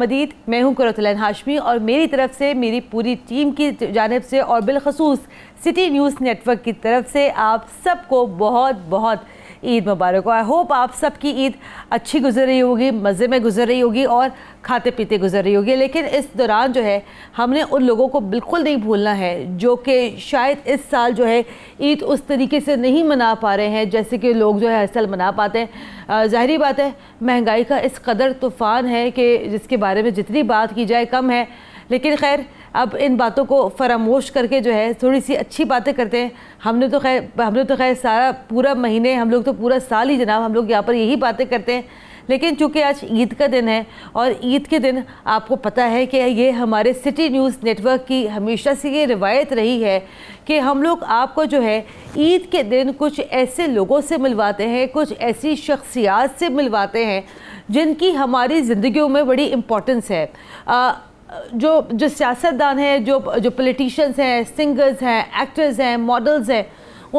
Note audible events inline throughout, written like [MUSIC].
मदीद मैं हूं करतलन हाशमी और मेरी तरफ से मेरी पूरी टीम की जानब से और बिलखसूस सिटी न्यूज़ नेटवर्क की तरफ से आप सबको बहुत बहुत ईद मुबारक हो आई होप आप सबकी ईद अच्छी गुजर रही होगी मज़े में गुजर रही होगी और खाते पीते गुजर रही होगी लेकिन इस दौरान जो है हमने उन लोगों को बिल्कुल नहीं भूलना है जो कि शायद इस साल जो है ईद उस तरीके से नहीं मना पा रहे हैं जैसे कि लोग जो है हर साल मना पाते हैं ज़ाहरी बात है महंगाई का इस कदर तूफ़ान है कि जिसके बारे में जितनी बात की जाए कम है लेकिन खैर अब इन बातों को फरामोश करके जो है थोड़ी सी अच्छी बातें करते हैं हमने तो खैर हमने तो खैर सारा पूरा महीने हम लोग तो पूरा साल ही जनाब हम लोग यहाँ पर यही बातें करते हैं लेकिन चूँकि आज ईद का दिन है और ईद के दिन आपको पता है कि ये हमारे सिटी न्यूज़ नेटवर्क की हमेशा से ये रिवायत रही है कि हम लोग आपको जो है ईद के दिन कुछ ऐसे लोगों से मिलवाते हैं कुछ ऐसी शख्सियात से मिलवाते हैं जिनकी हमारी ज़िंदगियों में बड़ी इम्पोर्टेंस है आ, जो जो सियासतदान हैं जो जो पोलिटिशन्स हैं सिंगर्स हैं एक्टर्स हैं मॉडल्स हैं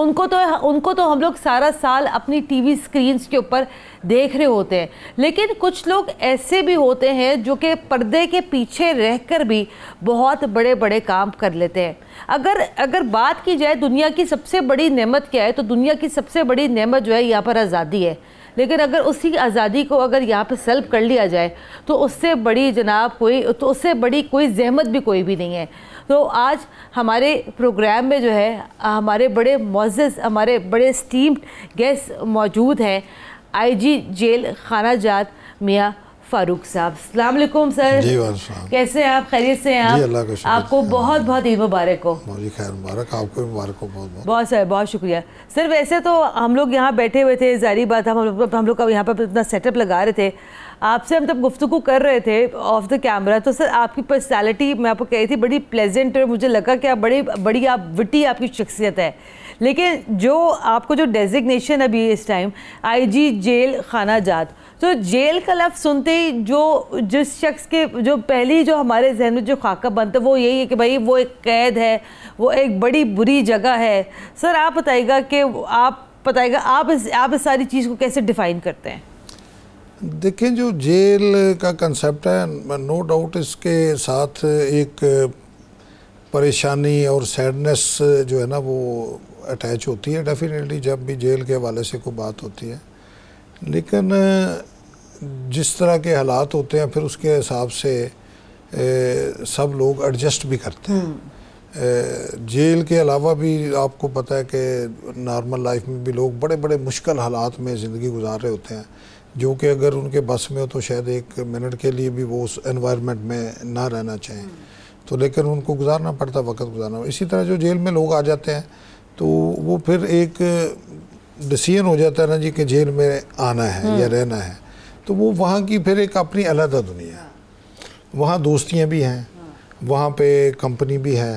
उनको तो उनको तो हम लोग सारा साल अपनी टीवी स्क्रीन्स के ऊपर देख रहे होते हैं लेकिन कुछ लोग ऐसे भी होते हैं जो कि पर्दे के पीछे रहकर भी बहुत बड़े बड़े काम कर लेते हैं अगर अगर बात की जाए दुनिया की सबसे बड़ी नेमत क्या है तो दुनिया की सबसे बड़ी नेमत जो है यहाँ पर आज़ादी है लेकिन अगर उसी आज़ादी को अगर यहाँ पे सेल्प कर लिया जाए तो उससे बड़ी जनाब कोई तो उससे बड़ी कोई जहमत भी कोई भी नहीं है तो आज हमारे प्रोग्राम में जो है हमारे बड़े मोज़ हमारे बड़े स्टीम्ड गेस्ट मौजूद हैं आईजी जेल खाना जात मियाँ फारूक साहब सलामकुम सर जी कैसे हैं आप खैरियत से हैं आपको बहुत हाँ। बहुत ईद मुबारक हो हाँ खैर मुबारक आपको मुबारक हो बहुत बहुत बहुत सर बहुत शुक्रिया सर वैसे तो हम लोग यहाँ बैठे हुए थे जारी बात हम लोग हम लोग का यहाँ पर इतना सेटअप लगा रहे थे आपसे हम तब गुफ्तु कर रहे थे ऑफ द कैमरा तो सर आपकी पर्सनैलिटी मैं आपको कह रही थी बड़ी प्लेजेंट और मुझे लगा कि आप बड़ी बड़ी आप विटी आपकी शख्सियत है लेकिन जो आपको जो डेजिग्नेशन अभी इस टाइम आईजी जेल खाना जात तो जेल का लफ्ज़ सुनते ही जो जिस शख्स के जो पहली जो हमारे जहन में जो खाका बनता वो यही है कि भाई वो एक कैद है वो एक बड़ी बुरी जगह है सर आप बताइएगा कि आप बताइएगा आप इस आप इस सारी चीज़ को कैसे डिफ़ाइन करते हैं देखें जो जेल का कंसेप्ट है नो डाउट इसके साथ एक परेशानी और सैडनेस जो है ना वो अटैच होती है डेफिनेटली जब भी जेल के हवाले से कोई बात होती है लेकिन जिस तरह के हालात होते हैं फिर उसके हिसाब से ए, सब लोग एडजस्ट भी करते हैं हम्म। जेल के अलावा भी आपको पता है कि नॉर्मल लाइफ में भी लोग बड़े बड़े मुश्किल हालात में ज़िंदगी गुजार रहे होते हैं जो कि अगर उनके बस में हो तो शायद एक मिनट के लिए भी वो उस एनवायरनमेंट में ना रहना चाहें हम्म। तो लेकिन उनको गुजारना पड़ता वक्त गुजारना इसी तरह जो जेल में लोग आ जाते हैं तो वो फिर एक डिसीजन हो जाता है ना जी कि जेल में आना है हम्म। या रहना है तो वो वहाँ की फिर एक अपनी अलग दुनिया है वहाँ दोस्तियाँ भी हैं वहाँ पे कंपनी भी है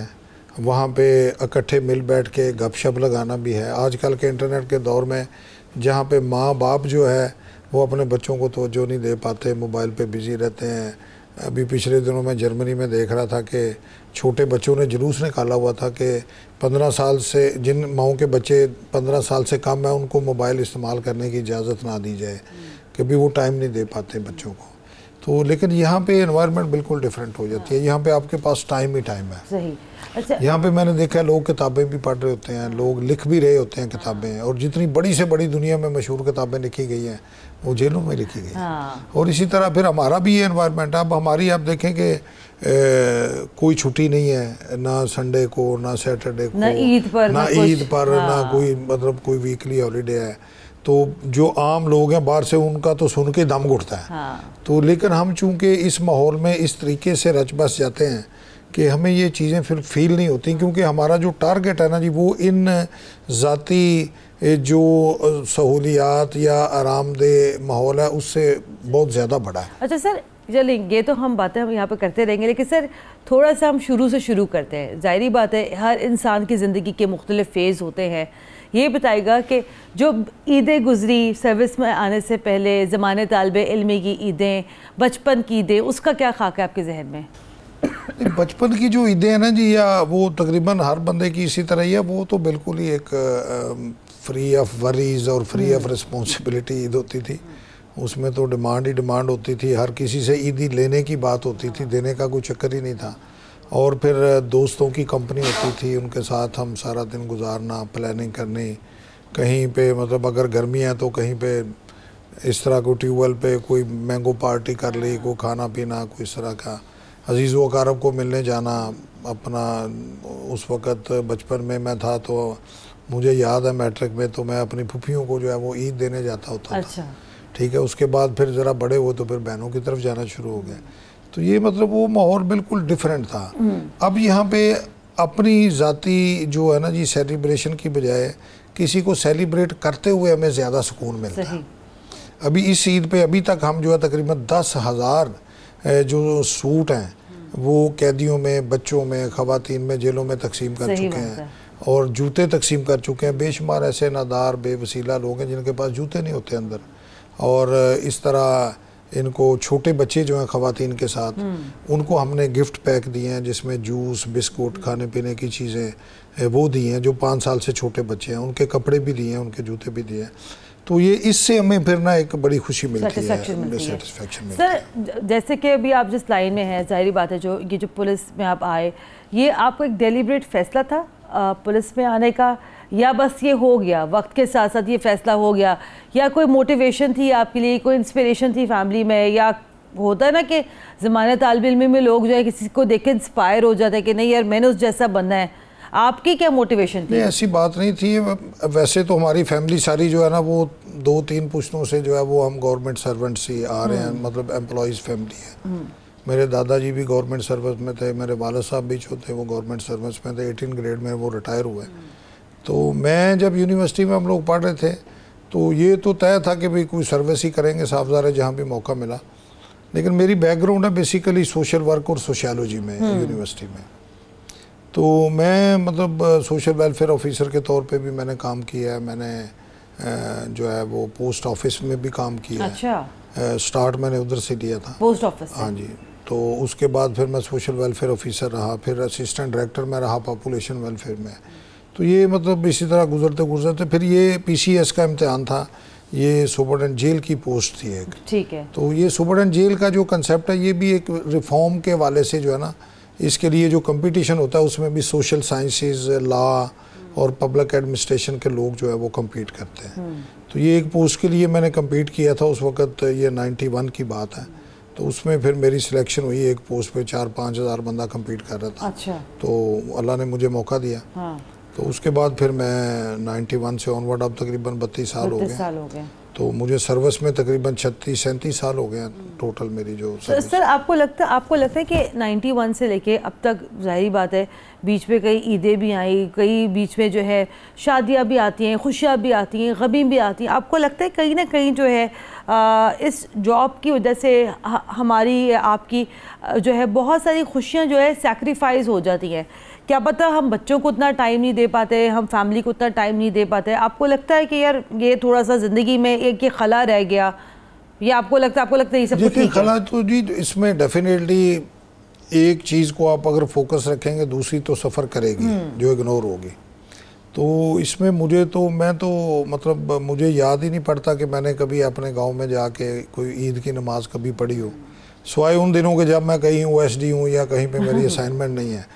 वहाँ पे इकट्ठे मिल बैठ के गपशप लगाना भी है आजकल के इंटरनेट के दौर में जहाँ पे माँ बाप जो है वो अपने बच्चों को तोजो नहीं दे पाते मोबाइल पे बिज़ी रहते हैं अभी पिछले दिनों में जर्मनी में देख रहा था कि छोटे बच्चों ने जुलूस निकाला हुआ था कि पंद्रह साल से जिन माओ के बच्चे पंद्रह साल से कम है उनको मोबाइल इस्तेमाल करने की इजाज़त ना दी जाए कभी वो टाइम नहीं दे पाते बच्चों को तो लेकिन यहाँ पे इन्वायरमेंट बिल्कुल डिफरेंट हो जाती है हाँ। यहाँ पे आपके पास टाइम ही टाइम है सही अच्छा यहाँ पे मैंने देखा है लोग किताबें भी पढ़ रहे होते हैं लोग लिख भी रहे होते हैं किताबें और जितनी बड़ी से बड़ी दुनिया में मशहूर किताबें लिखी गई हैं वो जेलों में लिखी गई हैं हाँ। और इसी तरह फिर हमारा भी ये इन्वायरमेंट है अब हमारी आप देखें कि कोई छुट्टी नहीं है ना संडे को ना सैटरडे को ना ईद पर ना ईद पर हाँ। ना कोई मतलब कोई वीकली हॉलीडे है तो जो आम लोग हैं बाहर से उनका तो सुन के दम घुटता है हाँ। तो लेकिन हम चूंकि इस माहौल में इस तरीके से रच बस जाते हैं कि हमें ये चीज़ें फिर फील नहीं होती क्योंकि हमारा जो टारगेट है ना जी वो इन ज़ाती जो सहूलियात या आरामदेह माहौल है उससे बहुत ज़्यादा बड़ा है अच्छा सर चलें ये तो हम बातें हम यहाँ पर करते रहेंगे लेकिन सर थोड़ा सा हम शुरू से शुरू करते हैं ज़ाहरी बात है हर इंसान की ज़िंदगी के मुख्तलिफ़ फ़ेज़ होते हैं ये बताएगा कि जो ईदें गुजरी सर्विस में आने से पहले ज़माने तलब इलमी की ईदें बचपन की ईदें उसका क्या खाक है आपके जहन में बचपन की जो ईदें हैं ना जी या वो तकरीबन हर बंदे की इसी तरह ही है वो तो बिल्कुल ही एक फ्री ऑफ वरीज और फ्री ऑफ रिस्पॉन्सिबिलिटी ईद होती थी उसमें तो डिमांड ही डिमांड होती थी हर किसी से ईदी लेने की बात होती थी देने का कोई चक्कर ही नहीं था और फिर दोस्तों की कंपनी होती थी उनके साथ हम सारा दिन गुजारना प्लानिंग करनी कहीं पे मतलब अगर गर्मी है तो कहीं पे इस तरह को ट्यूबवेल पे कोई मैंगो पार्टी कर ली कोई खाना पीना कोई इस तरह का अजीज़ वकारब को मिलने जाना अपना उस वक़्त बचपन में मैं था तो मुझे याद है मैट्रिक में तो मैं अपनी फुफियों को जो है वो ईद देने जाता होता अच्छा। था ठीक है उसके बाद फिर ज़रा बड़े हुए तो फिर बहनों की तरफ जाना शुरू हो गया तो ये मतलब वो माहौल बिल्कुल डिफरेंट था हम्म। अब यहाँ पे अपनी ज़ाती जो है ना जी सेलिब्रेशन की बजाय किसी को सेलिब्रेट करते हुए हमें ज़्यादा सुकून मिलता है अभी इस ईद पे अभी तक हम जो है तकरीबन दस हज़ार जो सूट हैं हम्म। वो कैदियों में बच्चों में ख़वान में जेलों में तकसीम कर चुके हैं और जूते तकसीम कर चुके हैं बेशुमार ऐसे नादार बेवसीला लोग हैं जिनके पास जूते नहीं होते अंदर और इस तरह इनको छोटे बच्चे जो हैं ख़वान के साथ हम्म। उनको हमने गिफ्ट पैक दिए हैं जिसमें जूस बिस्कुट खाने पीने की चीज़ें वो दी हैं जो पाँच साल से छोटे बच्चे हैं उनके कपड़े भी दिए हैं उनके जूते भी दिए हैं तो ये इससे हमें फिर ना एक बड़ी खुशी मिलती है मिलती है सर जैसे कि अभी आप जिस लाइन में हैं जाहिर बात है जो ये जो पुलिस में आप आए ये आपको एक डेलीबरेट फैसला था पुलिस में आने का या बस ये हो गया वक्त के साथ साथ ये फ़ैसला हो गया या कोई मोटिवेशन थी आपके लिए कोई इंस्पिरेशन थी फैमिली में या होता है ना कि ज़माने तालब इलमे में लोग जो है किसी को देख के इंस्पायर हो जाते हैं कि नहीं यार मैंने उस जैसा बनना है आपकी क्या मोटिवेशन थी नहीं ऐसी बात नहीं थी वैसे तो हमारी फैमिली सारी जो है ना वो दो तीन पुश्तों से जो है वो हम गवर्नमेंट सर्वेंट से आ रहे हैं हम्म। मतलब एम्प्लॉज फैमिली है मेरे दादाजी भी गवर्नमेंट सर्विस में थे मेरे बाला साहब भी जो थे वो गवर्नमेंट सर्विस में थे एटीन ग्रेड में वो रिटायर हुए हम्म। तो मैं जब यूनिवर्सिटी में हम लोग पढ़ रहे थे तो ये तो तय था कि भाई कोई सर्विस ही करेंगे साहबजार है जहाँ भी मौका मिला लेकिन मेरी बैकग्राउंड है बेसिकली सोशल वर्क और सोशलोजी में यूनिवर्सिटी हम्म। में तो मैं मतलब सोशल वेलफेयर ऑफिसर के तौर पे भी मैंने काम किया है मैंने जो है वो पोस्ट ऑफिस में भी काम किया अच्छा। है स्टार्ट मैंने उधर से लिया था पोस्ट ऑफिस हाँ जी तो उसके बाद फिर मैं सोशल वेलफेयर ऑफिसर रहा फिर असिस्टेंट डायरेक्टर में रहा पॉपुलेशन वेलफेयर में तो ये मतलब इसी तरह गुजरते गुजरते फिर ये पीसीएस का इम्तहान था ये सुपरटेंट जेल की पोस्ट थी एक ठीक है तो ये सुपरटेंट जेल का जो कंसेप्ट है ये भी एक रिफॉर्म के वाले से जो है ना इसके लिए जो कंपटीशन होता है उसमें भी सोशल साइंसेस लॉ और पब्लिक एडमिनिस्ट्रेशन के लोग जो है वो कम्पीट करते हैं हम्म। तो ये एक पोस्ट के लिए मैंने कम्पीट किया था उस वक्त ये नाइन्टी की बात है तो उसमें फिर मेरी सिलेक्शन हुई एक पोस्ट पर चार पाँच हज़ार बंदा कम्पीट कर रहा था अच्छा। तो अल्लाह ने मुझे मौका दिया हाँ। तो उसके बाद फिर मैं 91 से ऑनवर्ड अब तकरीबन बत्तीस साल हो गए साल हो गए तो मुझे सर्विस में तकरीबन छत्तीस सैंतीस साल हो गए टोटल मेरी जो सर, तो सर आपको लगता आपको लगता है कि 91 से लेके अब तक जाहिर बात है बीच में कई ईदें भी आई कई बीच में जो है शादियां भी आती हैं खुशियां भी आती हैं गमी भी आती हैं आपको लगता है कहीं ना कहीं जो है आ, इस जॉब की वजह से हमारी आपकी जो है बहुत सारी खुशियाँ जो है सेक्रीफाइस हो जाती हैं क्या पता हम बच्चों को उतना टाइम नहीं दे पाते हम फैमिली को उतना टाइम नहीं दे पाते आपको लगता है कि यार ये थोड़ा सा ज़िंदगी में एक ये खला रह गया या आपको लगता है आपको लगता है ये सब देखिए खला तो जी इसमें डेफिनेटली एक चीज़ को आप अगर फोकस रखेंगे दूसरी तो सफ़र करेगी हम्म। जो इग्नोर होगी तो इसमें मुझे तो मैं तो मतलब मुझे याद ही नहीं पड़ता कि मैंने कभी अपने गांव में जाके कोई ईद की नमाज़ कभी पढ़ी हो सवाए उन दिनों के जब मैं कहीं ओ एस डी हूँ या कहीं पे मेरी असाइनमेंट [LAUGHS] नहीं है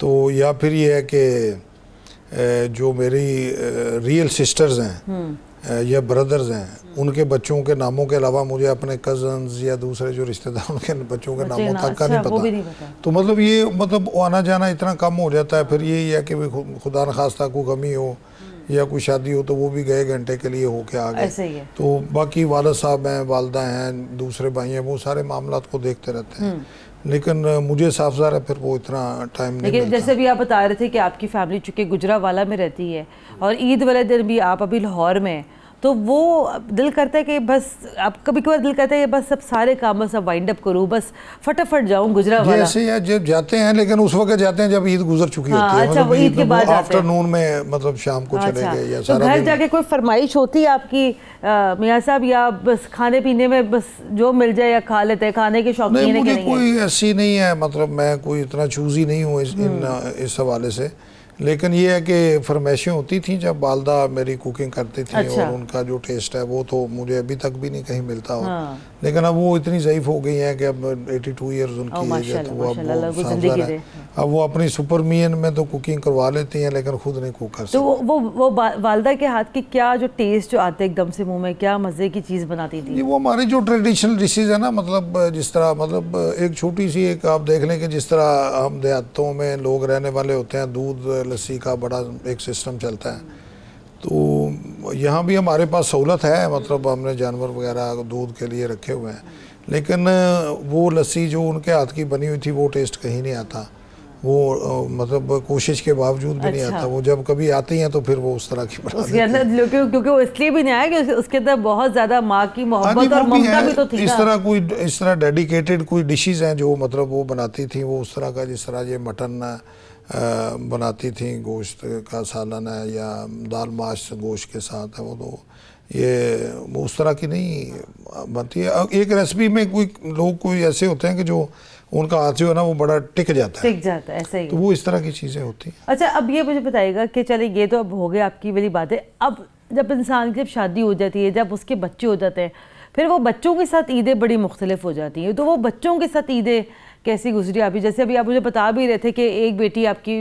तो या फिर ये है कि जो मेरी रियल सिस्टर्स हैं हम्म। या ब्रदर्स हैं उनके बच्चों के नामों के अलावा मुझे अपने कजन्स या दूसरे जो रिश्तेदार उनके बच्चों के नामों तक का अच्छा, नहीं पता।, तो मतलब ये मतलब आना जाना इतना कम हो जाता है फिर ये है कि खुदा न खास्ता को कमी हो हम्म। या कोई शादी हो तो वो भी गए घंटे के लिए होके आ गए तो बाकी वालद साहब हैं वालदा हैं दूसरे भाई हैं वो सारे मामला को देखते रहते हैं हम्म। लेकिन मुझे साफ ज़ाहिर है फिर वो इतना टाइम नहीं लेकिन जैसे भी आप बता रहे थे कि आपकी फैमिली चूँकि गुजरा वाला में रहती है और ईद वाले दिन भी आप अभी लाहौर में तो वो दिल करता है कि बस आप कभी कभार दिल करता है बस सब सारे काम बस अब वाइंड अप करूँ बस फटाफट जाऊँ गुजरा वाला जैसे या जब जाते हैं लेकिन उस वक्त जाते हैं जब ईद गुजर चुकी हाँ, होती अच्छा, है अच्छा, वो मतलब ईद के बाद आफ्टरनून में मतलब शाम को अच्छा, चले गए या तो सारा घर जाके कोई फरमाइश होती है आपकी मियाँ साहब या बस खाने पीने में बस जो मिल जाए या खा लेते हैं खाने के शौकीन कोई ऐसी नहीं है मतलब मैं कोई इतना चूज ही नहीं हूँ इस हम्म। हवाले से लेकिन ये है कि फरमाइशें होती थी जब वालदा मेरी कुकिंग करती थी अच्छा। और उनका जो टेस्ट है वो तो मुझे अभी तक भी नहीं कहीं मिलता हाँ। लेकिन अब वो इतनी ज़यीफ हो गई हैं कि अब 82 टू ईयर्स उनकी एज है तो वो अब वो है अब वो अपनी सुपर मियन में तो कुकिंग करवा लेती हैं लेकिन खुद नहीं कुक कर तो वो वो, वो वालदा के हाथ की क्या जो टेस्ट जो आते एकदम से मुंह में क्या मज़े की चीज़ बनाती थी वो हमारी जो ट्रेडिशनल डिशेज़ है ना मतलब जिस तरह मतलब एक छोटी सी एक आप देख लें कि जिस तरह हम देहातों में लोग रहने वाले होते हैं दूध लस्सी का बड़ा एक सिस्टम चलता है तो यहाँ भी हमारे पास सहूलत है मतलब हमने जानवर वगैरह दूध के लिए रखे हुए हैं लेकिन वो लस्सी जो उनके हाथ की बनी हुई थी वो टेस्ट कहीं नहीं आता वो मतलब कोशिश के बावजूद भी अच्छा। नहीं आता वो जब कभी आती हैं तो फिर वो उस तरह की क्योंकि वो इसलिए भी नहीं आया कि उसके अंदर बहुत ज़्यादा माँ की हाँ मोहब्बत और ममता भी तो थी इस तरह कोई इस तरह डेडिकेटेड कोई डिशेज हैं जो मतलब वो बनाती थी वो उस तरह का जिस तरह ये मटन बनाती थी गोश्त का सालन है या दाल माश गोश्त के साथ है वो तो ये वो उस तरह की नहीं बनती है एक रेसिपी में कोई लोग कोई ऐसे होते हैं कि जो उनका हाथ जो है ना वो बड़ा टिक जाता है टिक जाता है ऐसे ही तो वो इस तरह की चीज़ें होती हैं अच्छा अब ये मुझे बताएगा कि चले ये तो अब हो गया आपकी वाली बात है अब जब इंसान की जब शादी हो जाती है जब उसके बच्चे हो जाते हैं फिर वो बच्चों के साथ ईदें बड़ी मुख्तलिफ हो जाती हैं तो वो बच्चों के साथ ईदें कैसी गुजरी अभी जैसे अभी आप मुझे बता भी रहे थे कि एक बेटी आपकी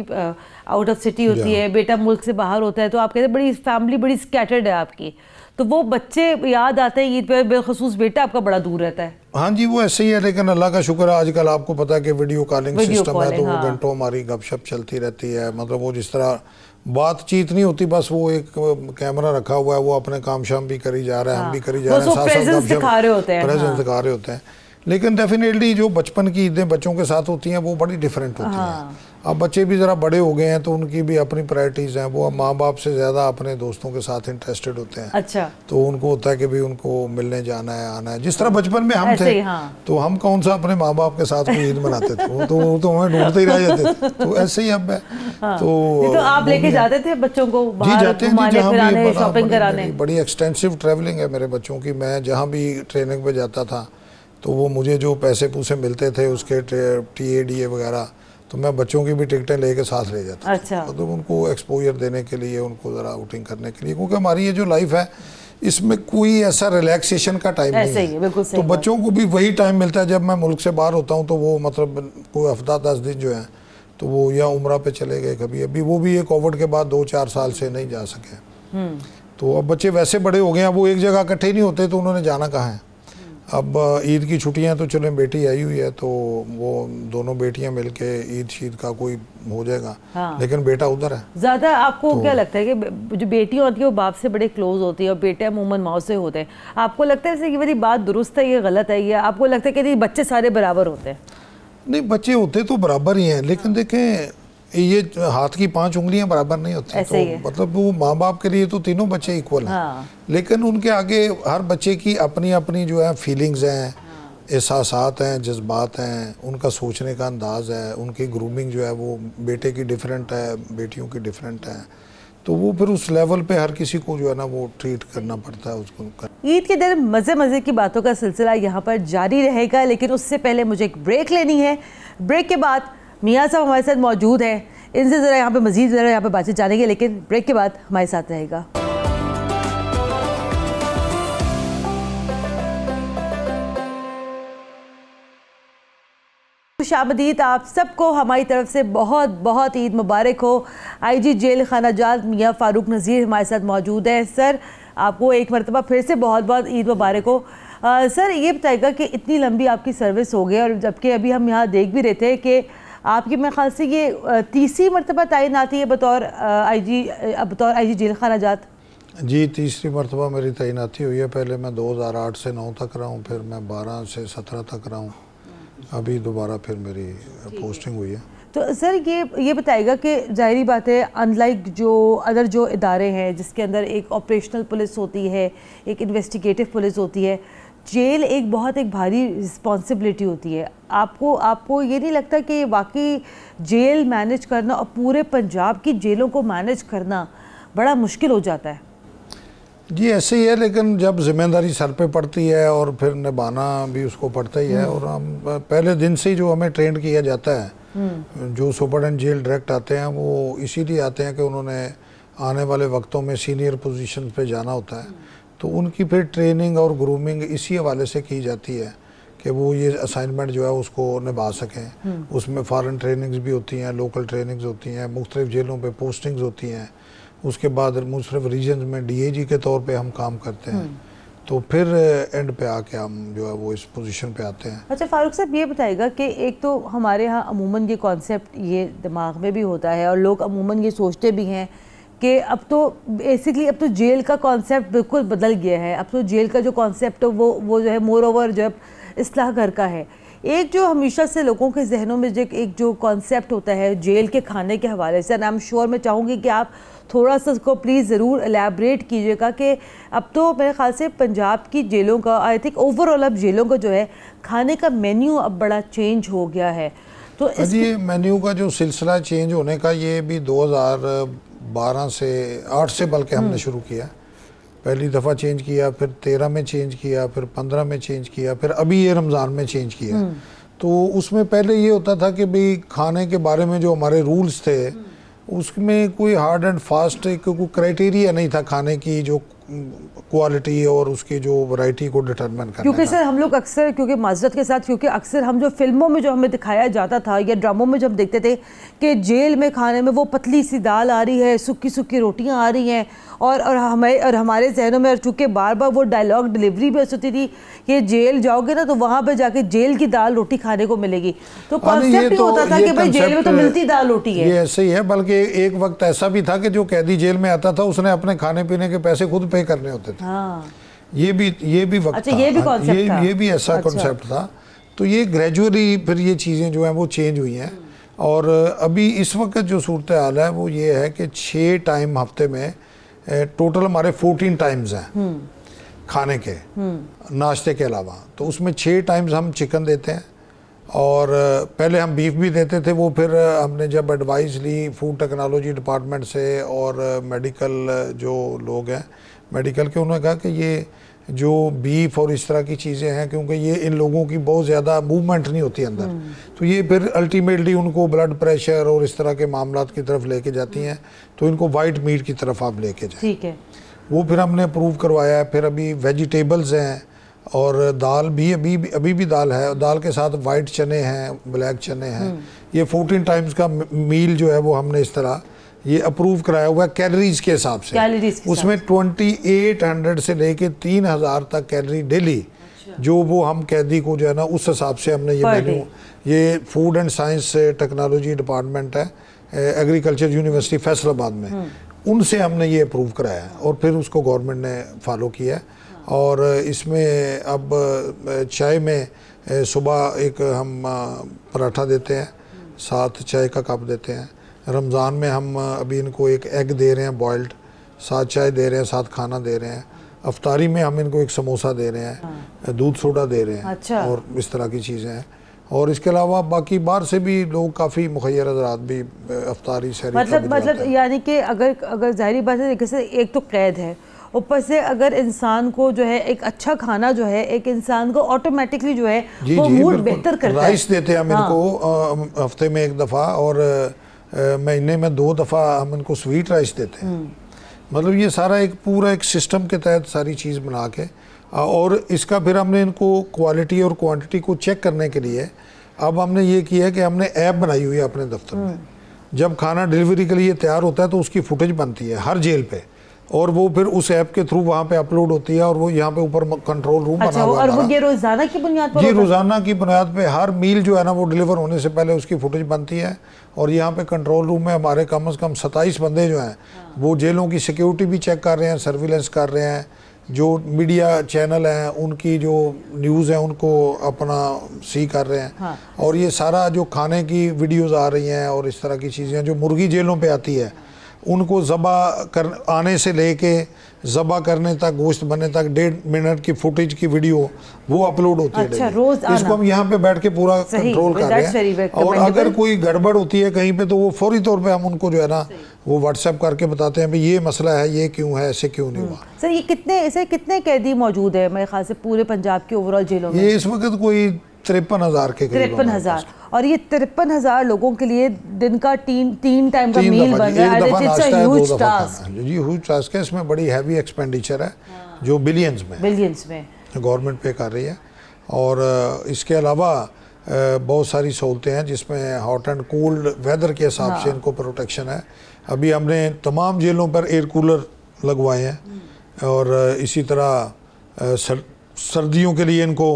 आउट ऑफ सिटी होती है बेटा मुल्क से बाहर होता है तो आप कहते बड़ी फैमिली बड़ी स्कैटर्ड है आपकी तो वो बच्चे याद आते हैं ईद पर बेखसूस बेटा आपका बड़ा दूर रहता है हाँ जी वो ऐसे ही है लेकिन अल्लाह का शुक्र है आजकल आपको पता है कि वीडियो कॉलिंग सिस्टम है तो हाँ। वो घंटों हमारी गपशप चलती रहती है मतलब वो जिस तरह बातचीत नहीं होती बस वो एक कैमरा रखा हुआ है वो अपने काम शाम भी करी जा रहा है हाँ। हम भी करी जा रहे हैं साथ हाँ। हैं प्रेजेंस दिखा रहे होते हैं लेकिन डेफिनेटली जो बचपन की ईदें बच्चों के साथ होती हैं वो बड़ी डिफरेंट होती हाँ। हैं अब बच्चे भी ज़रा बड़े हो गए हैं तो उनकी भी अपनी प्रायरिटीज हैं वो अब माँ बाप से ज़्यादा अपने दोस्तों के साथ इंटरेस्टेड होते हैं अच्छा तो उनको होता है कि भी उनको मिलने जाना है आना है जिस तरह बचपन में हम थे हाँ। तो हम कौन सा अपने माँ बाप के साथ कोई ईद मनाते थे वो तो वो तो हमें ढूंढते ही रह जाते थे तो ऐसे ही अब हाँ। तो, तो, आप लेके जाते थे बच्चों को जी जाते हैं बड़ी एक्सटेंसिव ट्रेवलिंग है मेरे बच्चों की मैं जहाँ भी ट्रेनिंग पे जाता था तो वो मुझे जो पैसे पूसे मिलते थे उसके टी ए डी ए वगैरह तो मैं बच्चों की भी टिकटें लेके साथ ले जाता अच्छा मतलब तो तो उनको एक्सपोजर देने के लिए उनको ज़रा आउटिंग करने के लिए क्योंकि हमारी ये जो लाइफ है इसमें कोई ऐसा रिलैक्सेशन का टाइम नहीं है तो बच्चों को भी वही टाइम मिलता है जब मैं मुल्क से बाहर होता हूँ तो वो मतलब कोई हफ्ता दस दिन जो है तो वो या उम्र पे चले गए कभी अभी वो भी ये कोविड के बाद दो चार साल से नहीं जा सके हम्म। तो अब बच्चे वैसे बड़े हो गए हैं वो एक जगह इकट्ठे नहीं होते तो उन्होंने जाना कहाँ है अब ईद की छुट्टियां तो चलें बेटी आई हुई है तो वो दोनों बेटियां मिलके ईद शीद का कोई हो जाएगा हाँ। लेकिन बेटा उधर है ज़्यादा आपको तो, क्या लगता है कि जो बेटियां होती है वो बाप से बड़े क्लोज होती है और बेटे अमूमन माओ से होते हैं आपको लगता है कि ये मेरी बात दुरुस्त है ये गलत है ये आपको लगता है कि बच्चे सारे बराबर होते हैं नहीं बच्चे होते तो बराबर ही हैं लेकिन हाँ। देखें ये हाथ की पांच उंगलियां बराबर नहीं होती तो मतलब वो माँ बाप के लिए तो तीनों बच्चे इक्वल हैं हाँ। लेकिन उनके आगे हर बच्चे की अपनी अपनी जो है फीलिंग्स हैं हाँ। एहसास हैं जज्बात हैं उनका सोचने का अंदाज़ है उनकी ग्रूमिंग जो है वो बेटे की डिफरेंट है बेटियों की डिफरेंट है तो वो फिर उस लेवल पे हर किसी को जो है ना वो ट्रीट करना पड़ता है उसको ईद के दिन मज़े मज़े की बातों का सिलसिला यहाँ पर जारी रहेगा लेकिन उससे पहले मुझे एक ब्रेक लेनी है ब्रेक के बाद मियाँ साहब हमारे साथ मौजूद हैं इनसे ज़रा यहाँ पे मज़ीद ज़रा यहाँ पे बातचीत जानेंगे लेकिन ब्रेक के बाद हमारे साथ रहेगा खुशामदीद आप सबको हमारी तरफ से बहुत बहुत ईद मुबारक हो आईजी जेल खाना जात मियाँ फ़ारूक नज़ीर हमारे साथ मौजूद हैं सर आपको एक मरतबा फिर से बहुत बहुत ईद मुबारक हो आ, सर ये बताएगा कि इतनी लंबी आपकी सर्विस हो गई और जबकि अभी हम यहाँ देख भी रहे थे कि आपकी मेरे ख्याल से ये तीसरी मरतबा तयन आती है बतौर आई जी बतौर आई जी जेल खाना जात जी तीसरी मरतबा मेरी तैनाती हुई है पहले मैं 2008 से 9 तक रहा हूँ फिर मैं 12 से 17 तक रहा हूँ अभी दोबारा फिर मेरी पोस्टिंग हुई है तो सर ये ये बताएगा कि जाहरी बात है अनलाइक जो अदर जो इदारे हैं जिसके अंदर एक ऑपरेशनल पुलिस होती है एक इन्वेस्टिगेटिव पुलिस होती है जेल एक बहुत एक भारी रिस्पॉन्सिबिलिटी होती है आपको आपको ये नहीं लगता कि वाकई जेल मैनेज करना और पूरे पंजाब की जेलों को मैनेज करना बड़ा मुश्किल हो जाता है जी ऐसे ही है लेकिन जब जिम्मेदारी सर पे पड़ती है और फिर निभाना भी उसको पड़ता ही है हम्म। और हम पहले दिन से ही जो हमें ट्रेंड किया जाता है हम्म। जो सुपरटेंडेंट जेल डायरेक्ट आते हैं वो इसीलिए आते हैं कि उन्होंने आने वाले वक्तों में सीनियर पोजीशन पे जाना होता है हम्म। तो उनकी फिर ट्रेनिंग और ग्रूमिंग इसी हवाले से की जाती है कि वो ये असाइनमेंट जो है उसको निभा सकें हम्म। उसमें फ़ारन ट्रेनिंग्स भी होती हैं लोकल ट्रेनिंग्स होती हैं मुख्तलिफ़ जेलों पर पोस्टिंग्स होती हैं उसके बाद मुख्तलिफ रीजन में डी के तौर पर हम काम करते हैं हम्म। तो फिर एंड पे आके हम जो है वो इस पोजीशन पे आते हैं अच्छा फारूक साहब ये बताएगा कि एक तो हमारे यहाँ अमूमन ये कॉन्सेप्ट ये दिमाग में भी होता है और लोग अमूमन ये सोचते भी हैं कि अब तो बेसिकली अब तो जेल का कॉन्सेप्ट बिल्कुल बदल गया है अब तो जेल का जो कॉन्सेप्ट है वो वो जो है मोर ओवर जो है इसलाह घर का है एक जो हमेशा से लोगों के जहनों में जो एक जो कॉन्सेप्ट होता है जेल के खाने के हवाले से आई एम श्योर मैं चाहूँगी कि आप थोड़ा सा उसको प्लीज़ ज़रूर एलेबरेट कीजिएगा कि अब तो मेरे ख्याल से पंजाब की जेलों का आई थिंक ओवरऑल अब जेलों का जो है खाने का मेन्यू अब बड़ा चेंज हो गया है तो ये हाँ मेन्यू का जो सिलसिला चेंज होने का ये भी हज़ार बारह से आठ से बल्कि हमने हम्म। शुरू किया पहली दफ़ा चेंज किया फिर तेरह में चेंज किया फिर पंद्रह में चेंज किया फिर अभी ये रमज़ान में चेंज किया हम्म। तो उसमें पहले ये होता था कि भाई खाने के बारे में जो हमारे रूल्स थे हम्म। उसमें कोई हार्ड एंड फास्ट कोई क्राइटेरिया नहीं था खाने की जो क्वालिटी और उसकी जो वैरायटी को डिटरमिन करना क्योंकि सर हम लोग अक्सर क्योंकि माजरत के साथ क्योंकि अक्सर हम जो फिल्मों में जो हमें दिखाया जाता था या ड्रामों में जब देखते थे कि जेल में खाने में वो पतली सी दाल आ रही है सूखी सूखी रोटियां आ रही हैं और और हमें और हमारे जहनों में और चूँकि बार बार वो डायलॉग डिलीवरी भी होती थी ये जेल जाओगे ना तो वहाँ पर जाके जेल की दाल रोटी खाने को मिलेगी तो कॉन्सेप्ट हाँ, तो, होता था कि भाई जेल में तो मिलती दाल रोटी है ये ऐसे ही है बल्कि एक वक्त ऐसा भी था कि जो कैदी जेल में आता था उसने अपने खाने पीने के पैसे खुद पे करने होते थे हाँ। ये भी ये भी वक्त अच्छा, था ये भी हाँ, ये, था। ये भी ऐसा कॉन्सेप्ट अच्छा। था तो ये ग्रेजुअली फिर ये चीज़ें जो हैं वो चेंज हुई हैं और अभी इस वक्त जो सूरत हाल है वो ये है कि छः टाइम हफ्ते में टोटल हमारे फोर्टीन टाइम्स हैं हम्म। खाने के हम्म। नाश्ते के अलावा तो उसमें छः टाइम्स हम चिकन देते हैं और पहले हम बीफ भी देते थे वो फिर हमने जब एडवाइस ली फूड टेक्नोलॉजी डिपार्टमेंट से और मेडिकल जो लोग हैं मेडिकल के उन्होंने कहा कि ये जो बीफ और इस तरह की चीज़ें हैं क्योंकि ये इन लोगों की बहुत ज़्यादा मूवमेंट नहीं होती अंदर हम्म। तो ये फिर अल्टीमेटली उनको ब्लड प्रेशर और इस तरह के मामला की तरफ लेके जाती हैं तो इनको वाइट मीट की तरफ आप लेके जाए ठीक है वो फिर हमने अप्रूव करवाया है फिर अभी वेजिटेबल्स हैं और दाल भी अभी भी अभी भी दाल है दाल के साथ वाइट चने हैं ब्लैक चने हैं हम्म। ये फोर्टीन टाइम्स का मील जो है वो हमने इस तरह ये अप्रूव कराया हुआ है कैलरीज के हिसाब से कैलरीज उसमें ट्वेंटी एट हंड्रेड से लेके तीन हज़ार तक कैलरी डेली अच्छा। जो वो हम कैदी को जो है ना उस हिसाब से हमने ये मेन्यू ये food and science technology department है एग्रीकल्चर uh, यूनिवर्सिटी फैसलाबाद में हम्म। उनसे हमने ये अप्रूव कराया है और फिर उसको गवर्नमेंट ने फॉलो किया है हाँ। और uh, इसमें अब uh, चाय में सुबह एक हम पराठा देते हैं हम्म। साथ चाय का कप देते हैं रमज़ान में हम अभी इनको एक एग दे रहे हैं बॉयल्ड साथ चाय दे रहे हैं साथ खाना दे रहे हैं अफतारी में हम इनको एक समोसा दे रहे हैं हाँ। दूध सोडा दे रहे हैं अच्छा। और इस तरह की चीज़ें हैं और इसके अलावा बाकी बाहर से भी लोग काफ़ी मुहैर हजरात भी अफतारी शहरी मतलब मतलब यानी कि अगर अगर जाहरी बात है जैसे एक तो कैद है ऊपर से अगर इंसान को जो है एक अच्छा खाना जो है एक इंसान को ऑटोमेटिकली जो है जी, वो मूड बेहतर करता है राइस देते हैं हम हाँ। इनको हफ्ते में एक दफ़ा और महीने में दो दफ़ा हम इनको स्वीट राइस देते हैं मतलब ये सारा एक पूरा एक सिस्टम के तहत सारी चीज़ बना के और इसका फिर हमने इनको क्वालिटी और क्वांटिटी को चेक करने के लिए अब हमने ये किया है कि हमने ऐप बनाई हुई है अपने दफ्तर में हम्म। जब खाना डिलीवरी के लिए तैयार होता है तो उसकी फुटेज बनती है हर जेल पे और वो फिर उस ऐप के थ्रू वहाँ पे अपलोड होती है और वो यहाँ पे ऊपर कंट्रोल रूम अच्छा, बना हुआ और वो ये रोजाना की बुनियाद पर ये रोजाना की बुनियाद पे हर मील जो है ना वो डिलीवर होने से पहले उसकी फुटेज बनती है और यहाँ पे कंट्रोल रूम में हमारे कम से कम सत्ताईस बंदे जो हैं हाँ। वो जेलों की सिक्योरिटी भी चेक कर रहे हैं सर्विलेंस कर रहे हैं जो मीडिया चैनल हैं उनकी जो न्यूज़ है उनको अपना सी कर रहे हैं हाँ। और ये सारा जो खाने की वीडियोज़ आ रही हैं और इस तरह की चीज़ें जो मुर्गी जेलों पर आती है उनको ज़बा कर आने से ले कर ज़बा करने तक गोश्त बनने तक डेढ़ मिनट की फुटेज की वीडियो वो अपलोड होती अच्छा, है रोज इसको हम यहाँ पे बैठ के पूरा कंट्रोल कर रहे हैं और अगर कोई गड़बड़ होती है कहीं पे तो वो फौरी तौर पे हम उनको जो है ना वो व्हाट्सएप करके बताते हैं भाई ये मसला है ये क्यों है ऐसे क्यों नहीं हम्म। हुआ सर ये कितने ऐसे कितने कैदी मौजूद है मेरे ख्याल से पूरे पंजाब के ओवरऑल जेलों में ये इस वक्त कोई तिरपन हजार के तिरपन हजार और ये तिरपन हजार लोगों के लिए दिन का तीन तीन टाइम का मील बन रहा है जी इसमें बड़ी हैवी एक्सपेंडिचर है हाँ। जो बिलियंस में बिलियंस में गवर्नमेंट पे कर रही है और इसके अलावा बहुत सारी सहूलतें हैं जिसमें हॉट एंड कोल्ड वेदर के हिसाब से हाँ। इनको प्रोटेक्शन है अभी हमने तमाम जेलों पर एयर कूलर लगवाए हैं हम्म। और इसी तरह सर्दियों के लिए इनको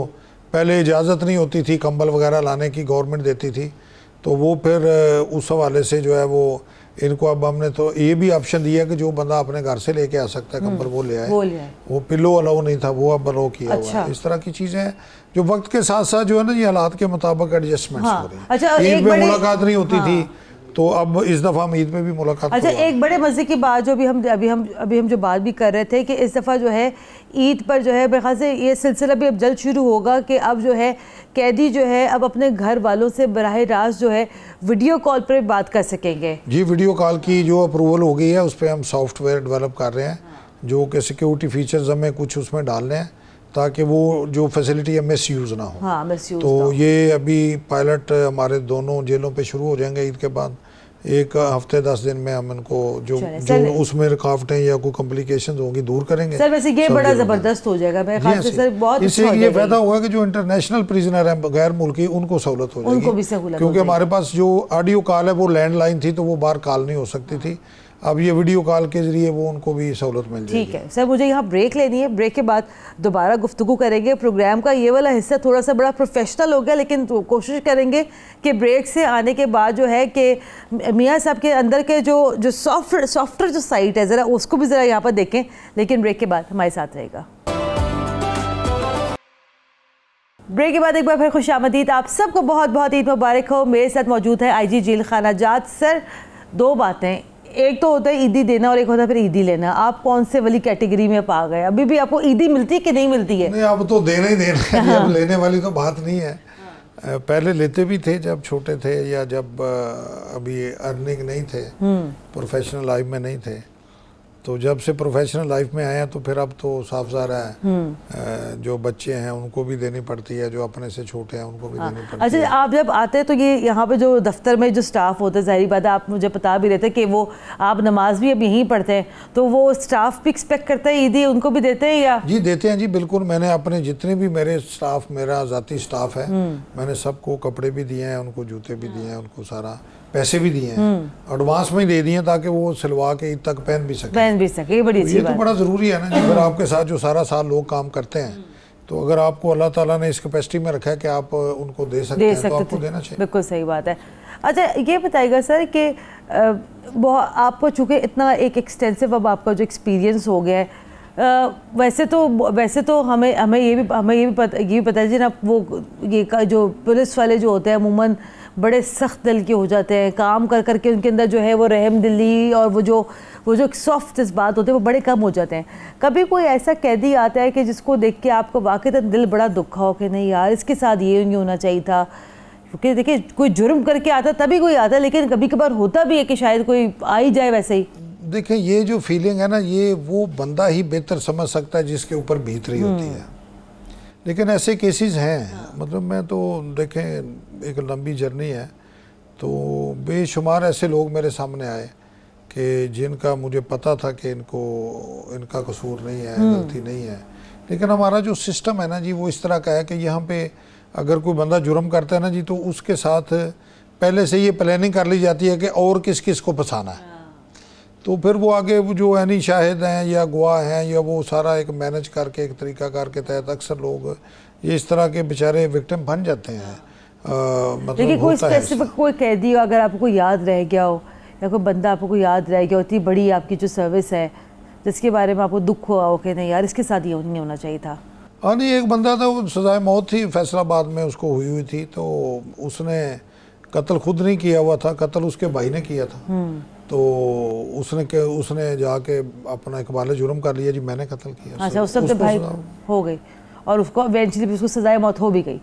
पहले इजाज़त नहीं होती थी कंबल वगैरह लाने की गवर्नमेंट देती थी तो वो फिर उस हवाले से जो है वो इनको अब हमने तो ये भी ऑप्शन दिया कि जो बंदा अपने घर से लेके आ सकता है हम्म, कंबल वो ले आए वो, वो पिल्लो अलाउ नहीं था वो अब अलाउ किया अच्छा। हुआ है अच्छा। इस तरह की चीज़ें हैं जो वक्त के साथ साथ जो है ना ये हालात के मुताबिक एडजस्टमेंट हाँ। हो रही है अच्छा, एक, मुलाकात नहीं होती हाँ। थी तो अब इस दफ़ा हम ईद में भी मुलाकात अच्छा एक बड़े मज़े की बात जो अभी हम अभी हम अभी हम जो बात भी कर रहे थे कि इस दफ़ा जो है ईद पर जो है मेरे से ये सिलसिला भी अब जल्द शुरू होगा कि अब जो है कैदी जो है अब अपने घर वालों से बरह रास्त जो है वीडियो कॉल पर बात कर सकेंगे जी वीडियो कॉल की जो अप्रूवल हो गई है उस पर हम सॉफ्टवेयर डेवलप कर रहे हैं जो कि सिक्योरिटी फ़ीचर्स हमें कुछ उसमें डाल रहे हैं ताकि वो जो फैसिलिटी है मिस यूज़ ना हो हाँ, मिस यूज तो ये अभी पायलट हमारे दोनों जेलों पे शुरू हो जाएंगे ईद के बाद एक हफ्ते दस दिन में हम इनको जो जो उसमें रुकावटें या कोई कम्प्लिकेशन होंगी दूर करेंगे सर वैसे ये बड़ा जबरदस्त हो जाएगा मैं सर बहुत इससे अच्छा ये फायदा हुआ कि जो इंटरनेशनल प्रिजनर हैं गैर मुल्की उनको सहूलत हो जाएगी क्योंकि हमारे पास जो ऑडियो कॉल है वो लैंडलाइन थी तो वो बाहर कॉल नहीं हो सकती थी अब ये वीडियो कॉल के जरिए वो उनको भी सहूलत मिल जाएगी ठीक है सर मुझे यहाँ ब्रेक लेनी है ब्रेक के बाद दोबारा गुफ्तु करेंगे प्रोग्राम का ये वाला हिस्सा थोड़ा सा बड़ा प्रोफेशनल हो गया लेकिन तो कोशिश करेंगे कि ब्रेक से आने के बाद जो है कि मियाँ साहब के अंदर के जो जो सॉफ्ट सॉफ्टवेयर जो साइट है ज़रा उसको भी ज़रा यहाँ पर देखें लेकिन ब्रेक के बाद हमारे साथ रहेगा ब्रेक के बाद एक बार फिर खुश आमदीद आप सबको बहुत बहुत ईद मुबारक हो मेरे साथ मौजूद है आईजी जी जेल खाना जात सर दो बातें एक तो होता है ईदी देना और एक होता है फिर ईदी लेना आप कौन से वाली कैटेगरी में पा गए अभी भी आपको ईदी मिलती है कि नहीं मिलती है नहीं अब तो देना ही देना है हाँ। अब लेने वाली तो बात नहीं है हाँ। पहले लेते भी थे जब छोटे थे या जब अभी अर्निंग नहीं थे प्रोफेशनल हम्म। लाइफ में नहीं थे तो जब से प्रोफेशनल लाइफ में आए हैं तो फिर अब तो साफ सारा है हम्म। जो बच्चे हैं उनको भी देनी पड़ती है जो अपने से छोटे हैं उनको भी हाँ। देनी पड़ती अच्छा है। आप जब आते हैं तो ये यहाँ पे जो दफ्तर में जो स्टाफ होता है जहरी बात आप मुझे बता भी रहते हैं कि वो आप नमाज भी अब यहीं पढ़ते हैं तो वो स्टाफ भी एक्सपेक्ट करता है ईदी उनको भी देते हैं या जी देते हैं जी बिल्कुल मैंने अपने जितने भी मेरे स्टाफ मेरा ज़ाती स्टाफ है हम्म। मैंने सबको कपड़े भी दिए हैं उनको जूते भी हाँ। दिए हैं उनको सारा पैसे भी दिए हैं एडवांस हम्म। में ही दे दिए ताकि वो सिलवा के ईद तक पहन भी सके पहन भी सके ये बड़ी तो अच्छी ये तो बड़ा ज़रूरी है ना अगर आपके साथ जो सारा साल लोग काम करते हैं हम्म। तो अगर आपको अल्लाह ताला ने इस कैपेसिटी में रखा है कि आप उनको दे सकते दे हैं तो आपको देना चाहिए बिल्कुल सही बात है अच्छा ये बताइएगा सर कि आपको चूंकि इतना एक एक्सटेंसिव अब आपका जो एक्सपीरियंस हो गया है आ, वैसे तो वैसे तो हमें हमें ये भी हमें ये भी पता ये भी पता है जी ना वो ये का जो पुलिस वाले जो होते हैं अमूमन बड़े सख्त दिल के हो जाते हैं काम कर करके उनके अंदर जो है वो रहम दिली और वो जो वो जो सॉफ्ट जिस बात होते हैं वो बड़े कम हो जाते हैं कभी कोई ऐसा कैदी आता है कि जिसको देख के आपको वाकई तो दिल बड़ा दुखा हो कि नहीं यार इसके साथ ये नहीं होना चाहिए था क्योंकि देखिए कोई जुर्म करके आता तभी कोई आता लेकिन कभी कभार होता भी है कि शायद कोई आ ही जाए वैसे ही देखें ये जो फीलिंग है ना ये वो बंदा ही बेहतर समझ सकता है जिसके ऊपर बीत रही होती हम्म। है लेकिन ऐसे केसेस हैं मतलब मैं तो देखें एक लंबी जर्नी है तो बेशुमार ऐसे लोग मेरे सामने आए कि जिनका मुझे पता था कि इनको इनका कसूर नहीं है हम्म। गलती नहीं है लेकिन हमारा जो सिस्टम है ना जी वो इस तरह का है कि यहाँ पे अगर कोई बंदा जुर्म करता है ना जी तो उसके साथ पहले से ये प्लानिंग कर ली जाती है कि और किस किस को फंसाना है हाँ। तो फिर वो आगे वो जो यानी शाहिद हैं या गवाह हैं या वो सारा एक मैनेज करके एक तरीका के तहत अक्सर लोग ये इस तरह के बेचारे विक्टिम बन जाते हैं मतलब लेकिन कोई स्पेसिफिक कोई कैदी अगर आपको याद रह गया हो या कोई बंदा आपको याद रह गया इतनी बड़ी आपकी जो सर्विस है जिसके बारे में आपको दुख हुआ हो कहते यार इसके साथ ये नहीं होना चाहिए था हाँ नहीं एक बंदा था वो सजाए मौत थी फैसलाबाद में उसको हुई हुई थी तो उसने कत्ल खुद नहीं किया हुआ था कत्ल उसके भाई ने किया था हम्म। तो उसने के उसने जाके अपना इकबाल जुर्म कर लिया जी मैंने कत्ल किया अच्छा उस भाई हो गई और उसको एवेंचुअली उसको सजाए मौत हो भी गई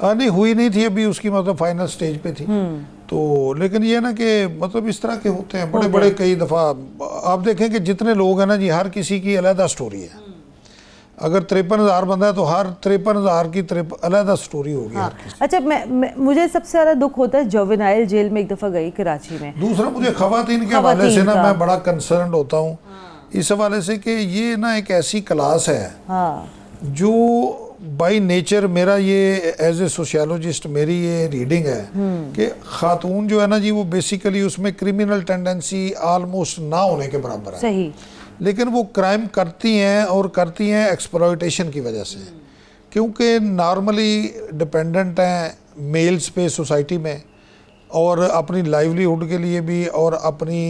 हाँ, नहीं हुई नहीं थी अभी उसकी मतलब फाइनल स्टेज पे थी हम्म। तो लेकिन ये ना कि मतलब इस तरह के होते हैं बड़े बड़े कई दफ़ा आप देखें कि जितने लोग हैं ना जी हर किसी की अलहदा स्टोरी है अगर तिरपन हज़ार बंदा है तो हर तिरपन हज़ार की अलहदा स्टोरी होगी हाँ। अच्छा मैं, मैं मुझे सबसे ज़्यादा दुख होता है जोविनाइल जेल में एक दफ़ा गई कराची में दूसरा मुझे खवतिन के हवाले से ना मैं बड़ा कंसर्न होता हूँ हाँ। इस हवाले से कि ये ना एक ऐसी क्लास है हाँ। जो बाई नेचर मेरा ये एज ए सोशलोजिस्ट मेरी ये रीडिंग है हम्म। कि खातून जो है ना जी वो बेसिकली उसमें क्रिमिनल टेंडेंसी आलमोस्ट ना होने के बराबर है सही लेकिन वो क्राइम करती हैं और करती हैं एक्सप्लॉयटेशन की वजह से क्योंकि नॉर्मली डिपेंडेंट हैं मेल्स पे सोसाइटी में और अपनी लाइवलीहुड के लिए भी और अपनी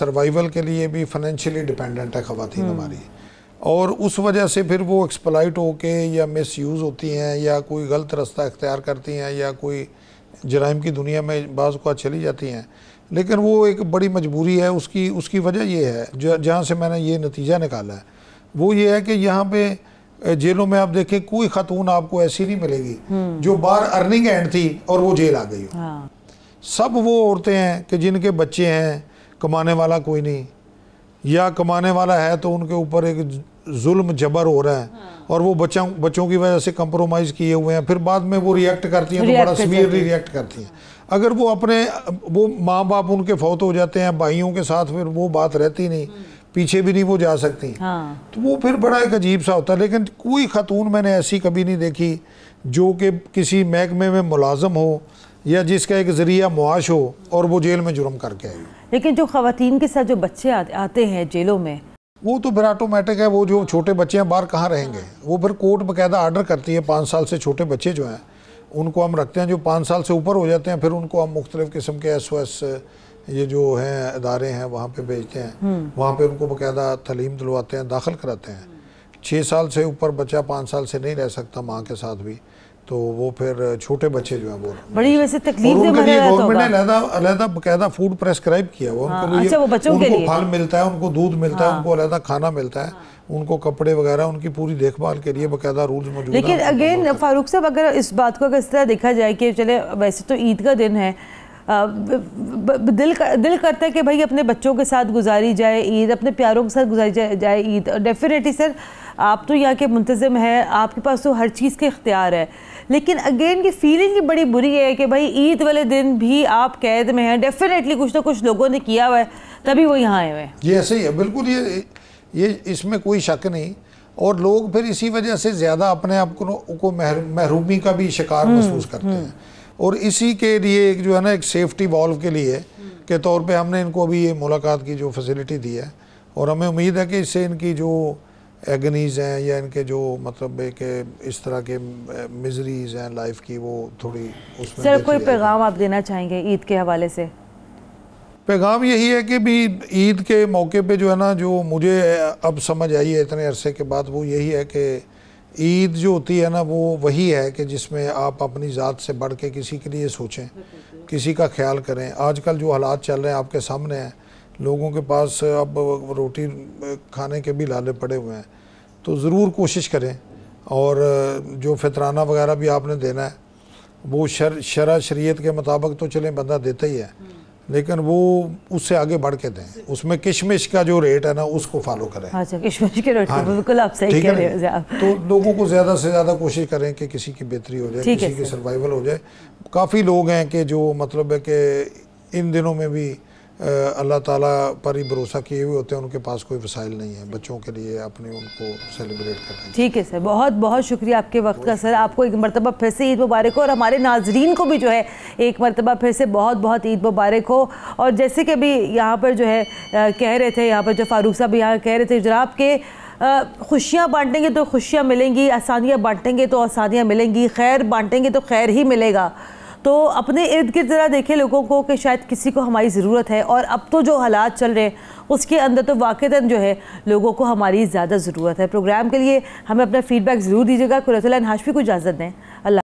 सर्वाइवल के लिए भी फाइनेंशियली डिपेंडेंट है खातन हमारी और उस वजह से फिर वो एक्सप्लाइट होके या मिस यूज़ होती हैं या कोई गलत रास्ता इख्तियार करती हैं या कोई जराइम की दुनिया में बाज़ का चली जाती हैं लेकिन वो एक बड़ी मजबूरी है उसकी उसकी वजह ये है जहाँ से मैंने ये नतीजा निकाला है वो ये है कि यहाँ पे जेलों में आप देखें कोई खातून आपको ऐसी नहीं मिलेगी हम्म। जो बाहर अर्निंग एंड थी और वो जेल आ गई हो हाँ। सब वो औरतें हैं कि जिनके बच्चे हैं कमाने वाला कोई नहीं या कमाने वाला है तो उनके ऊपर एक जुल्म जबर हो रहा है हाँ। और वो बच्चों बच्चों की वजह से कंप्रोमाइज़ किए हुए हैं फिर बाद में वो रिएक्ट करती हैं तो बड़ा सीवियरली रिएक्ट करती हैं अगर वो अपने वो माँ बाप उनके फौत हो जाते हैं भाइयों के साथ फिर वो बात रहती नहीं हम्म। पीछे भी नहीं वो जा सकती हाँ। तो वो फिर बड़ा एक अजीब सा होता है लेकिन कोई ख़तून मैंने ऐसी कभी नहीं देखी जो कि किसी महकमे में मुलाजम हो या जिसका एक ज़रिया मुआश हो और वो जेल में जुर्म करके आए लेकिन जो खातन के साथ जो बच्चे आते हैं जेलों में वो तो फिर ऑटोमेटिक है वो जो छोटे बच्चे हैं बाहर कहाँ रहेंगे वो फिर कोर्ट बकायदा आर्डर करती है पाँच साल से छोटे बच्चे जो हैं उनको हम रखते हैं जो पाँच साल से ऊपर हो जाते हैं फिर उनको हम मुख्तलिफ़ किस्म के एस ओ एस ये जो हैं इदारे हैं वहाँ पर भेजते हैं हम्म। वहाँ पर उनको बाकायदा तलीम दिलवाते हैं दाखिल कराते हैं छः साल से ऊपर बच्चा पाँच साल से नहीं रह सकता माँ के साथ भी तो वो फिर छोटे बच्चे जो है वो बड़ी वैसे तकलीफ दे मरा तो गवर्नमेंट ने अलहदा अलहदा बकायदा फूड प्रेस्क्राइब किया हुआ हाँ, उनको अच्छा, वो बच्चों उनको के लिए फल मिलता है उनको दूध मिलता हाँ, है उनको अलहदा खाना मिलता है उनको कपड़े वगैरह उनकी पूरी देखभाल के लिए बकायदा रूल्स मौजूद लेकिन अगेन फारूक साहब अगर इस बात को अगर इस तरह देखा जाए कि चले वैसे तो ईद का दिन है दिल कर, दिल करता है कि भाई अपने बच्चों के साथ गुजारी जाए ईद अपने प्यारों के साथ गुजारी जाए ईद डेफिनेटली सर आप तो यहाँ के मुंतज़म हैं आपके पास तो हर चीज़ के इख्तियार है लेकिन अगेन ये फीलिंग ही बड़ी बुरी है कि भाई ईद वाले दिन भी आप कैद में हैं डेफिनेटली कुछ ना कुछ लोगों ने किया हुआ है तभी वो यहाँ आए हुए हैं जी ऐसे ही है बिल्कुल ये ये इसमें कोई शक नहीं और लोग फिर इसी वजह से ज़्यादा अपने आप को, को महरूमी का भी शिकार हम्म, महसूस करते हम्म। हैं और इसी के लिए एक जो है ना एक सेफ्टी वॉल्व के लिए के तौर पे हमने इनको अभी ये मुलाकात की जो फैसिलिटी दी है और हमें उम्मीद है कि इससे इनकी जो एगनीज़ हैं या इनके जो मतलब के इस तरह के मिजरीज हैं लाइफ की वो थोड़ी उसमें सर कोई पैगाम आप देना चाहेंगे ईद के हवाले से पैगाम यही है कि भी ईद के मौके पे जो है ना जो मुझे अब समझ आई है इतने अरसे के बाद वो यही है कि ईद जो होती है ना वो वही है कि जिसमें आप अपनी ज़ात से बढ़ के किसी के लिए सोचें किसी का ख्याल करें आजकल जो हालात चल रहे हैं आपके सामने हैं लोगों के पास अब रोटी खाने के भी लाले पड़े हुए हैं तो ज़रूर कोशिश करें और जो फितराना वगैरह भी आपने देना है वो शर शरा शरीत के मुताबिक तो चलें बंदा देता ही है हम्म। लेकिन वो उससे आगे बढ़ के दें उसमें किशमिश का जो रेट है ना उसको फॉलो करें अच्छा किशमिश के रेट हाँ बिल्कुल आप सही कह रहे हो तो लोगों को ज़्यादा से ज़्यादा कोशिश करें कि किसी की बेहतरी हो जाए किसी की सर्वाइवल हो जाए काफ़ी लोग हैं कि जो मतलब है कि इन दिनों में भी अल्लाह ताला पर ही भरोसा किए हुए होते हैं उनके पास कोई वसाइल नहीं है बच्चों के लिए अपने उनको सेलिब्रेट करना ठीक है सर बहुत बहुत शुक्रिया आपके वक्त का सर आपको एक मरतबा फिर से ईद मुबारक हो और हमारे नाजरीन को भी जो है एक मरतबा फिर से बहुत बहुत ईद मुबारक हो और जैसे कि अभी यहाँ पर जो है कह रहे थे यहाँ पर जो फारूक साहब यहाँ कह रहे थे जनाब के खुशियाँ बांटेंगे तो खुशियाँ मिलेंगी आसानियाँ बांटेंगे तो आसानियाँ मिलेंगी खैर बांटेंगे तो खैर ही मिलेगा तो अपने इर्द गिर्द ज़रा देखें लोगों को कि शायद किसी को हमारी ज़रूरत है और अब तो जो हालात चल रहे हैं उसके अंदर तो वाक़ता जो है लोगों को हमारी ज़्यादा ज़रूरत है प्रोग्राम के लिए हमें अपना फीडबैक ज़रूर दीजिएगा कुरतुल्ला हाशमी को इजाज़त दें अल्लाह